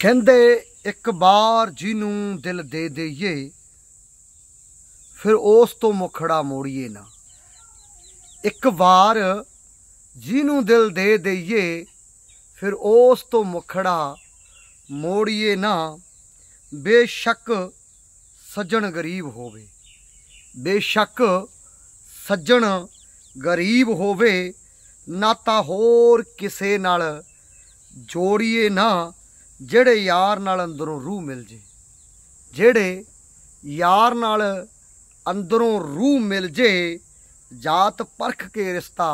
ਕਹਿੰਦੇ ਇੱਕ ਵਾਰ ਜਿਹਨੂੰ ਦਿਲ ਦੇ ਦਈਏ ਫਿਰ ਉਸ ਤੋਂ ਮੁਖੜਾ ਮੋੜੀਏ ਨਾ ਇੱਕ ਵਾਰ ਜਿਹਨੂੰ ਦਿਲ ਦੇ ਦਈਏ ਫਿਰ ਉਸ ਤੋਂ ਮੁਖੜਾ ਮੋੜੀਏ ਨਾ ਬੇਸ਼ੱਕ ਸੱਜਣ ਗਰੀਬ ਹੋਵੇ ਬੇਸ਼ੱਕ ਸੱਜਣ ਗਰੀਬ ਹੋਵੇ ਨਾਤਾ ਹੋਰ ਕਿਸੇ ਨਾਲ ਜੋੜੀਏ ਨਾ ਜਿਹੜੇ ਯਾਰ ਨਾਲ ਅੰਦਰੋਂ ਰੂਹ ਮਿਲ ਜੇ ਜਿਹੜੇ ਯਾਰ ਨਾਲ ਅੰਦਰੋਂ ਰੂਹ ਮਿਲ ਜੇ ਜਾਤ ਪਰਖ ਕੇ ਰਿਸ਼ਤਾ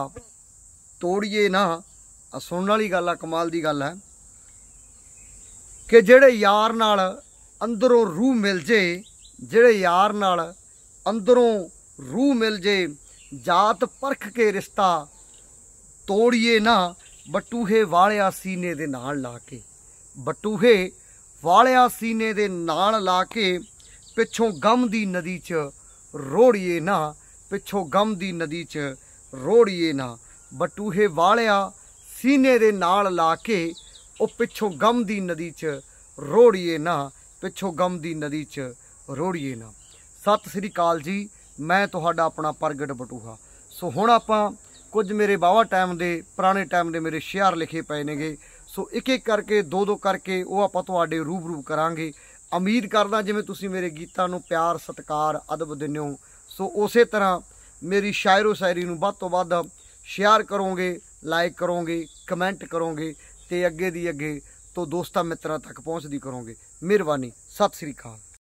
ਤੋੜੀਏ ਨਾ ਆ ਸੁਣਨ ਵਾਲੀ ਗੱਲ ਆ ਕਮਾਲ ਦੀ ਗੱਲ ਹੈ ਕਿ ਜਿਹੜੇ ਯਾਰ ਨਾਲ ਅੰਦਰੋਂ ਰੂਹ ਮਿਲ ਜੇ ਜਿਹੜੇ ਯਾਰ ਨਾਲ ਅੰਦਰੋਂ ਰੂਹ ਮਿਲ ਜੇ ਜਾਤ ਪਰਖ ਕੇ ਰਿਸ਼ਤਾ ਤੋੜੀਏ ਨਾ ਬਟੂਹੇ ਵਾਲਿਆ ਸੀਨੇ ਦੇ ਨਾਲ ਲਾ ਕੇ ਬਟੂਹੇ ਵਾਲਿਆ ਸੀਨੇ ਦੇ ਨਾਲ ਲਾ ਕੇ ਪਿੱਛੋਂ ਗਮ ਦੀ ਨਦੀ 'ਚ ਰੋੜੀਏ ਨਾ ਪਿੱਛੋਂ ਗਮ ਦੀ ਨਦੀ 'ਚ ਰੋੜੀਏ ਨਾ ਬਟੂਹੇ ਵਾਲਿਆ ਸੀਨੇ ਦੇ ਨਾਲ ਲਾ ਕੇ ਉਹ ਪਿੱਛੋਂ ਗਮ ਦੀ ਨਦੀ 'ਚ ਰੋੜੀਏ ਨਾ ਪਿੱਛੋਂ ਗਮ ਦੀ ਨਦੀ 'ਚ ਰੋੜੀਏ ਨਾ ਸਤਿ ਸ੍ਰੀ ਅਕਾਲ ਜੀ ਮੈਂ ਤੁਹਾਡਾ ਆਪਣਾ ਪ੍ਰਗਟ ਬਟੂਹਾ ਸੋ ਹੁਣ ਆਪਾਂ ਕੁਝ ਮੇਰੇ ਬਾਵਾ ਟਾਈਮ ਦੇ ਪੁਰਾਣੇ ਟਾਈਮ ਦੇ ਮੇਰੇ ਸ਼ਿਆਰ ਲਿਖੇ ਪਏ ਨੇਗੇ ਸੋ ਇੱਕ ਇੱਕ ਕਰਕੇ ਦੋ ਦੋ ਕਰਕੇ ਉਹ ਆਪਾਂ ਤੁਹਾਡੇ ਰੂਬਰੂ ਕਰਾਂਗੇ ਉਮੀਦ ਕਰਦਾ ਜਿਵੇਂ ਤੁਸੀਂ ਮੇਰੇ ਗੀਤਾਂ ਨੂੰ ਪਿਆਰ ਸਤਿਕਾਰ ਅਦਬ ਦਿੰਦੇ ਹੋ ਸੋ ਉਸੇ ਤਰ੍ਹਾਂ ਮੇਰੀ ਸ਼ਾਇਰੋ ਸ਼ਾਇਰੀ ਨੂੰ ਵੱਧ ਤੋਂ ਵੱਧ ਸ਼ੇਅਰ ਕਰੋਗੇ ਲਾਈਕ ਕਰੋਗੇ ਕਮੈਂਟ ਕਰੋਗੇ ਤੇ ਅੱਗੇ ਦੀ ਅੱਗੇ ਤੋਂ ਦੋਸਤਾਂ ਮਿੱਤਰਾਂ ਤੱਕ ਪਹੁੰਚਦੀ ਕਰੋਗੇ ਮਿਹਰਬਾਨੀ ਸਤਿ ਸ੍ਰੀ ਅਕਾਲ